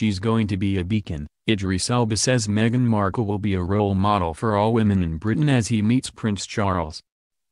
she's going to be a beacon. Idris Elba says Meghan Markle will be a role model for all women in Britain as he meets Prince Charles.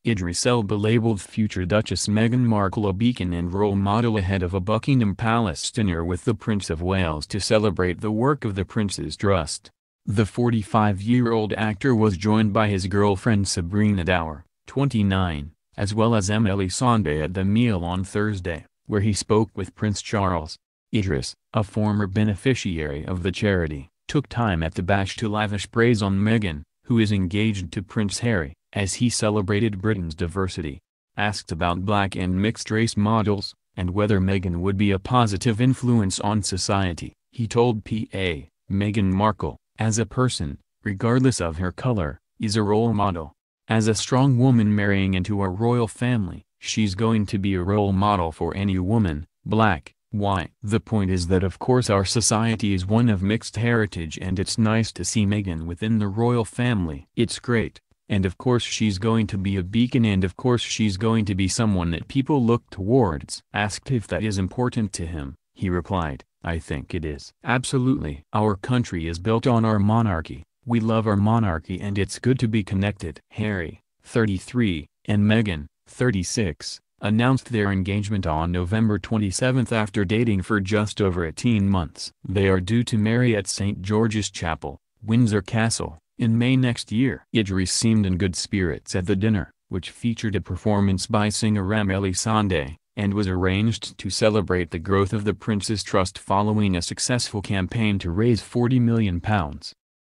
Idris Elba labeled future Duchess Meghan Markle a beacon and role model ahead of a Buckingham Palace dinner with the Prince of Wales to celebrate the work of the Prince's Trust. The 45-year-old actor was joined by his girlfriend Sabrina Dower, 29, as well as Emily Sonde at the meal on Thursday, where he spoke with Prince Charles. Idris, a former beneficiary of the charity, took time at the bash to lavish praise on Meghan, who is engaged to Prince Harry, as he celebrated Britain's diversity. Asked about black and mixed-race models, and whether Meghan would be a positive influence on society, he told PA, Meghan Markle, as a person, regardless of her color, is a role model. As a strong woman marrying into a royal family, she's going to be a role model for any woman, black, why? The point is that of course our society is one of mixed heritage and it's nice to see Meghan within the royal family. It's great, and of course she's going to be a beacon and of course she's going to be someone that people look towards. Asked if that is important to him, he replied, I think it is. Absolutely. Our country is built on our monarchy. We love our monarchy and it's good to be connected. Harry, 33, and Meghan, 36, announced their engagement on November 27 after dating for just over 18 months. They are due to marry at St. George's Chapel, Windsor Castle, in May next year. Idris seemed in good spirits at the dinner, which featured a performance by singer Ram Sande, and was arranged to celebrate the growth of the Prince's Trust following a successful campaign to raise £40 million.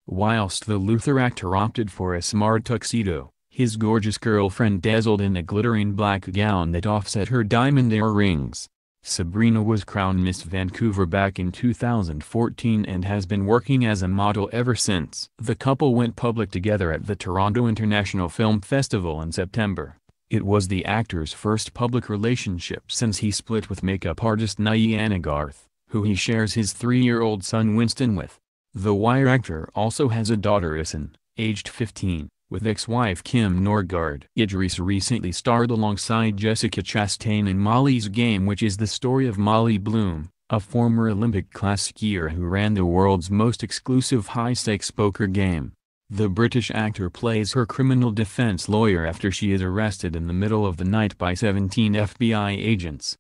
Whilst the Luther actor opted for a smart tuxedo, his gorgeous girlfriend dazzled in a glittering black gown that offset her diamond earrings. Sabrina was crowned Miss Vancouver back in 2014 and has been working as a model ever since. The couple went public together at the Toronto International Film Festival in September. It was the actor's first public relationship since he split with makeup artist Nayana Garth, who he shares his three-year-old son Winston with. The Wire actor also has a daughter Isen, aged 15 with ex-wife Kim Norgard. Idris recently starred alongside Jessica Chastain in Molly's Game which is the story of Molly Bloom, a former Olympic class skier who ran the world's most exclusive high-stakes poker game. The British actor plays her criminal defense lawyer after she is arrested in the middle of the night by 17 FBI agents.